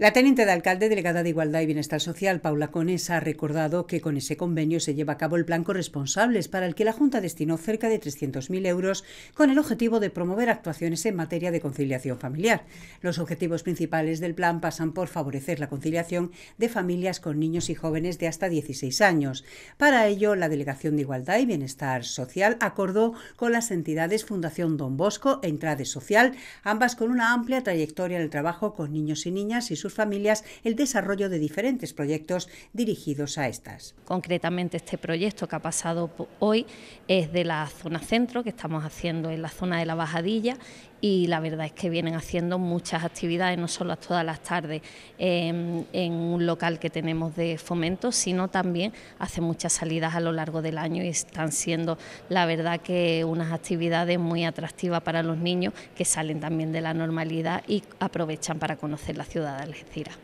La teniente de alcalde delegada de Igualdad y Bienestar Social, Paula Conesa, ha recordado que con ese convenio se lleva a cabo el plan corresponsables para el que la Junta destinó cerca de 300.000 euros con el objetivo de promover actuaciones en materia de conciliación familiar. Los objetivos principales del plan pasan por favorecer la conciliación de familias con niños y jóvenes de hasta 16 años. Para ello, la Delegación de Igualdad y Bienestar Social acordó con las entidades Fundación Don Bosco e Entrade Social, ambas con una amplia trayectoria en el trabajo con niños y niñas y sus familias el desarrollo de diferentes proyectos dirigidos a estas. Concretamente este proyecto que ha pasado hoy es de la zona centro que estamos haciendo en la zona de la Bajadilla y la verdad es que vienen haciendo muchas actividades, no solo todas las tardes em, en un local que tenemos de fomento, sino también hace muchas salidas a lo largo del año y están siendo la verdad que unas actividades muy atractivas para los niños que salen también de la normalidad y aprovechan para conocer la ciudad Algeciras.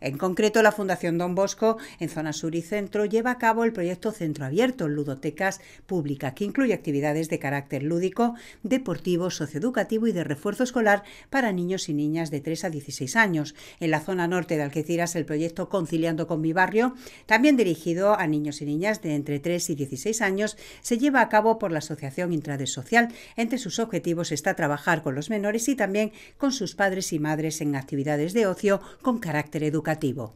En concreto, la Fundación Don Bosco, en zona sur y centro, lleva a cabo el proyecto Centro Abierto Ludotecas Pública, que incluye actividades de carácter lúdico, deportivo, socioeducativo y de refuerzo escolar para niños y niñas de 3 a 16 años. En la zona norte de Algeciras, el proyecto Conciliando con mi barrio, también dirigido a niños y niñas de entre 3 y 16 años, se lleva a cabo por la Asociación Intrades Social. Entre sus objetivos está trabajar con los menores y también con sus padres y madres en actividades de ocio con carácter educativo negativo.